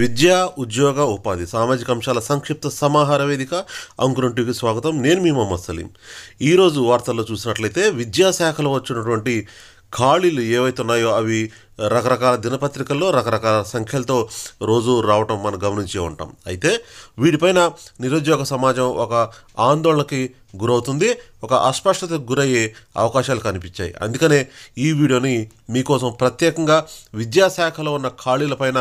విద్యా ఉద్యోగ ఉపాధి సామాజిక అంశాల సంక్షిప్త సమాహార వేదిక అంకురం స్వాగతం నేను మీ మొహమ్మద్ సలీం ఈరోజు వార్తల్లో చూసినట్లయితే విద్యాశాఖలో వచ్చినటువంటి ఖాళీలు ఏవైతే ఉన్నాయో అవి రకరకాల దినపత్రికల్లో రకరకాల సంఖ్యలతో రోజు రావటం మనం గమనించే ఉంటాం అయితే వీటిపైన నిరుద్యోగ సమాజం ఒక ఆందోళనకి గురవుతుంది ఒక అస్పష్టతకు గురయ్యే అవకాశాలు కనిపించాయి అందుకనే ఈ వీడియోని మీకోసం ప్రత్యేకంగా విద్యాశాఖలో ఉన్న ఖాళీలపైన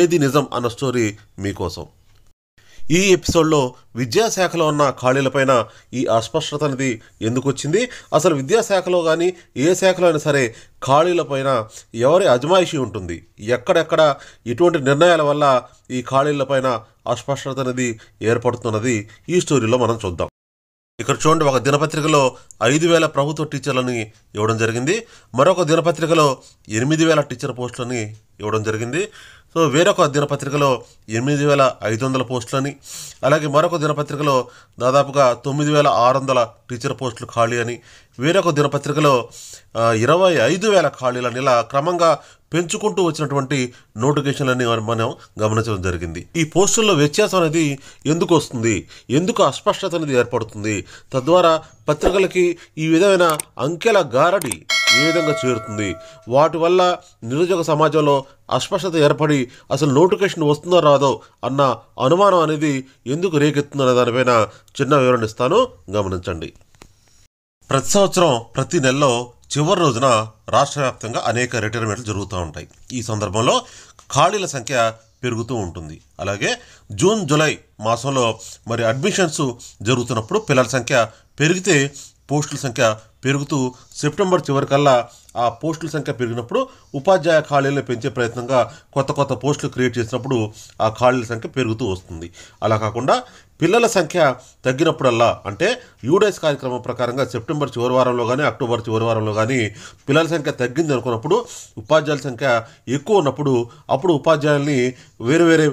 ఏది నిజం అన్న స్టోరీ మీకోసం ఈ ఎపిసోడ్లో విద్యాశాఖలో ఉన్న ఖాళీలపైన ఈ అస్పష్టత అనేది ఎందుకు వచ్చింది అసలు విద్యాశాఖలో కానీ ఏ శాఖలో అయినా సరే ఖాళీలపైన ఎవరి అజమాయిషీ ఉంటుంది ఎక్కడెక్కడ ఇటువంటి నిర్ణయాల వల్ల ఈ ఖాళీలపైన అస్పష్టత అనేది ఏర్పడుతున్నది ఈ స్టోరీలో మనం చూద్దాం ఇక్కడ చూడండి ఒక దినపత్రికలో ఐదు వేల ప్రభుత్వ టీచర్లని ఇవ్వడం జరిగింది మరొక దినపత్రికలో ఎనిమిది వేల టీచర్ పోస్టులని ఇవ్వడం జరిగింది సో వేరొక దినపత్రికలో ఎనిమిది వేల ఐదు వందల పోస్టులని అలాగే మరొక దినపత్రికలో దాదాపుగా తొమ్మిది వేల ఆరు వందల టీచర్ పోస్టులు ఖాళీ అని వేరొక దినపత్రికలో ఇరవై ఐదు వేల ఖాళీలని ఇలా క్రమంగా పెంచుకుంటూ వచ్చినటువంటి నోటిఫికేషన్లని మనం గమనించడం జరిగింది ఈ పోస్టుల్లో వ్యత్యాసం అనేది ఎందుకు వస్తుంది ఎందుకు అస్పష్టత అనేది ఏర్పడుతుంది తద్వారా పత్రికలకి ఈ విధమైన అంకెల గారడి ఏ విధంగా చేరుతుంది వాటి వల్ల నిరుద్యోగ సమాజంలో అస్పష్టత ఏర్పడి అసలు నోటిఫికేషన్ వస్తుందో రాదో అన్న అనుమానం అనేది ఎందుకు రేకెత్తుందనే దానిపైన చిన్న వివరణ ఇస్తాను గమనించండి ప్రతి సంవత్సరం ప్రతి నెలలో చివరి రోజున రాష్ట్ర వ్యాప్తంగా అనేక రిటైర్మెంట్లు జరుగుతూ ఉంటాయి ఈ సందర్భంలో ఖాళీల సంఖ్య పెరుగుతూ ఉంటుంది అలాగే జూన్ జూలై మాసంలో మరి అడ్మిషన్స్ జరుగుతున్నప్పుడు పిల్లల సంఖ్య పెరిగితే పోస్టుల సంఖ్య పెరుగుతూ సెప్టెంబర్ చివరికల్లా ఆ పోస్టుల సంఖ్య పెరిగినప్పుడు ఉపాధ్యాయ ఖాళీలను పెంచే ప్రయత్నంగా కొత్త కొత్త పోస్టులు క్రియేట్ చేసినప్పుడు ఆ ఖాళీల సంఖ్య పెరుగుతూ వస్తుంది అలా కాకుండా పిల్లల సంఖ్య తగ్గినప్పుడల్లా అంటే యూడైస్ కార్యక్రమం ప్రకారంగా సెప్టెంబర్ చివరి వారంలో కానీ అక్టోబర్ చివరి వారంలో కానీ పిల్లల సంఖ్య తగ్గింది అనుకున్నప్పుడు ఉపాధ్యాయుల సంఖ్య ఎక్కువ ఉన్నప్పుడు అప్పుడు ఉపాధ్యాయుల్ని వేరే వేరే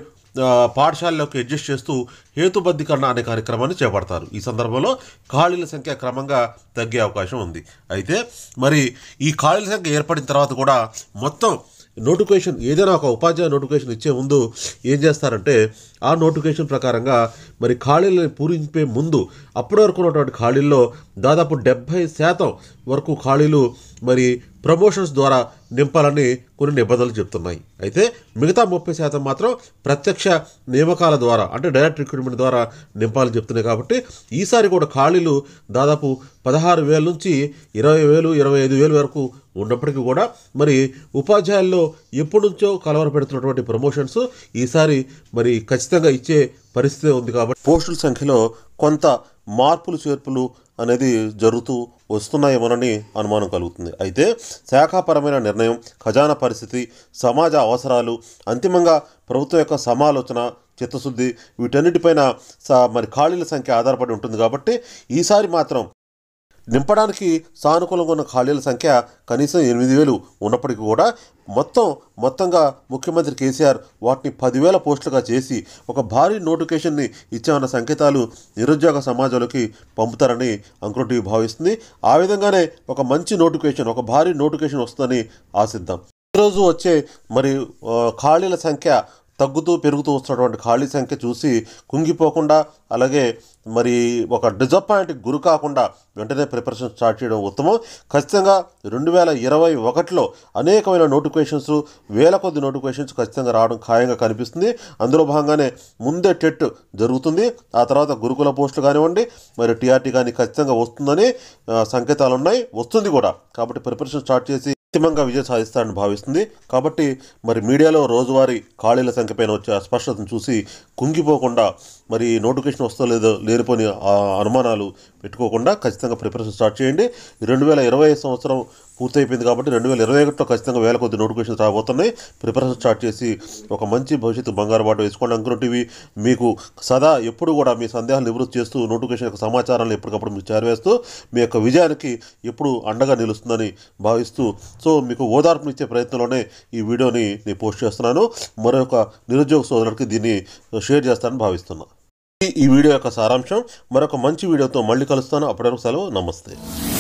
పాఠశాలలోకి అడ్జస్ట్ చేస్తూ హేతుబద్ధీకరణ అనే కార్యక్రమాన్ని చేపడతారు ఈ సందర్భంలో ఖాళీల సంఖ్య క్రమంగా తగ్గే అవకాశం ఉంది అయితే మరి ఈ ఖాళీల సంఖ్య ఏర్పడిన తర్వాత కూడా మొత్తం నోటిఫికేషన్ ఏదైనా ఒక ఉపాధ్యాయ నోటిఫికేషన్ ఇచ్చే ముందు ఏం చేస్తారంటే ఆ నోటిఫికేషన్ ప్రకారంగా మరి ఖాళీలను పూరించే ముందు అప్పటి వరకు ఉన్నటువంటి ఖాళీల్లో దాదాపు డెబ్భై శాతం వరకు ఖాళీలు మరి ప్రమోషన్స్ ద్వారా నింపాలని కొన్ని నిబంధనలు చెప్తున్నాయి అయితే మిగతా ముప్పై శాతం మాత్రం ప్రత్యక్ష నియామకాల ద్వారా అంటే డైరెక్ట్ రిక్రూట్మెంట్ ద్వారా నింపాలని చెప్తున్నాయి కాబట్టి ఈసారి కూడా ఖాళీలు దాదాపు పదహారు వేల నుంచి ఇరవై వేలు ఇరవై ఐదు వేలు వరకు ఉన్నప్పటికీ కూడా మరి ఉపాధ్యాయుల్లో ఎప్పటి నుంచో కలవర పెడుతున్నటువంటి ప్రమోషన్స్ ఈసారి మరి ఖచ్చితంగా ఇచ్చే పరిస్థితి ఉంది కాబట్టి పోస్టుల సంఖ్యలో కొంత మార్పులు చేర్పులు అనేది జరుగుతూ వస్తున్నాయేమోనని అనుమానం కలుగుతుంది అయితే శాఖాపరమైన నిర్ణయం ఖజానా పరిస్థితి సమాజ అవసరాలు అంతిమంగా ప్రభుత్వం యొక్క సమాలోచన చిత్తశుద్ధి వీటన్నిటిపైన మరి ఖాళీల సంఖ్య ఆధారపడి ఉంటుంది కాబట్టి ఈసారి మాత్రం నింపడానికి సానుకూలంగా ఉన్న ఖాళీల సంఖ్య కనీసం ఎనిమిది వేలు ఉన్నప్పటికీ కూడా మొత్తం మొత్తంగా ముఖ్యమంత్రి కేసీఆర్ వాటిని పదివేల పోస్టులుగా చేసి ఒక భారీ నోటిఫికేషన్ని ఇచ్చామన్న సంకేతాలు నిరుద్యోగ సమాజంలోకి పంపుతారని అంకురటీవీ భావిస్తుంది ఆ విధంగానే ఒక మంచి నోటిఫికేషన్ ఒక భారీ నోటిఫికేషన్ వస్తుందని ఆశిద్దాం ఈరోజు వచ్చే మరి ఖాళీల సంఖ్య తగ్గుతూ పెరుగుతూ వస్తున్నటువంటి ఖాళీ సంఖ్య చూసి కుంగిపోకుండా అలాగే మరి ఒక డిజపాయింట్కి గురి కాకుండా వెంటనే ప్రిపరేషన్ స్టార్ట్ చేయడం ఉత్తమం ఖచ్చితంగా రెండు వేల ఇరవై ఒకటిలో అనేకమైన నోటిఫికేషన్స్ వేల కొద్ది నోటిఫికేషన్స్ ఖచ్చితంగా రావడం ఖాయంగా కనిపిస్తుంది అందులో భాగంగానే ముందే టెట్ జరుగుతుంది ఆ తర్వాత గురుకుల పోస్టులు కానివ్వండి మరి టీఆర్టీ కానీ ఖచ్చితంగా వస్తుందని సంకేతాలు ఉన్నాయి వస్తుంది కూడా కాబట్టి ప్రిపరేషన్ స్టార్ట్ చేసి అంతిమంగా విజయం సాధిస్తారని భావిస్తుంది కాబట్టి మరి మీడియాలో రోజువారీ ఖాళీల సంఖ్యపైన వచ్చే అస్పష్టతను చూసి కుంగిపోకుండా మరి నోటిఫికేషన్ వస్తో లేదో లేనిపోని అనుమానాలు పెట్టుకోకుండా ఖచ్చితంగా ప్రిపరేషన్ స్టార్ట్ చేయండి రెండు వేల ఇరవై సంవత్సరం పూర్తయిపోయింది కాబట్టి రెండు వేల ఇరవై ఒకటిలో ఖచ్చితంగా వేల కొద్ది నోటిఫికేషన్స్ రాబోతున్నాయి ప్రిపరేషన్ స్టార్ట్ చేసి ఒక మంచి భవిష్యత్తు బంగారు బాట వేసుకోండి అంకురం టీవీ మీకు సదా ఎప్పుడు కూడా మీ సందేహాలు నివృత్తి చేస్తూ నోటిఫికేషన్ యొక్క సమాచారాన్ని ఎప్పటికప్పుడు మీకు చేరవేస్తూ మీ యొక్క విజయానికి ఎప్పుడు అండగా నిలుస్తుందని భావిస్తూ సో మీకు ఇచ్చే ప్రయత్నంలోనే ఈ వీడియోని నేను పోస్ట్ చేస్తున్నాను మరొక నిరుద్యోగ సోదరుడికి దీన్ని షేర్ చేస్తానని భావిస్తున్నాను ఈ వీడియో యొక్క సారాంశం మరొక మంచి వీడియోతో మళ్ళీ కలుస్తాను అప్పటివరకు సెలవు నమస్తే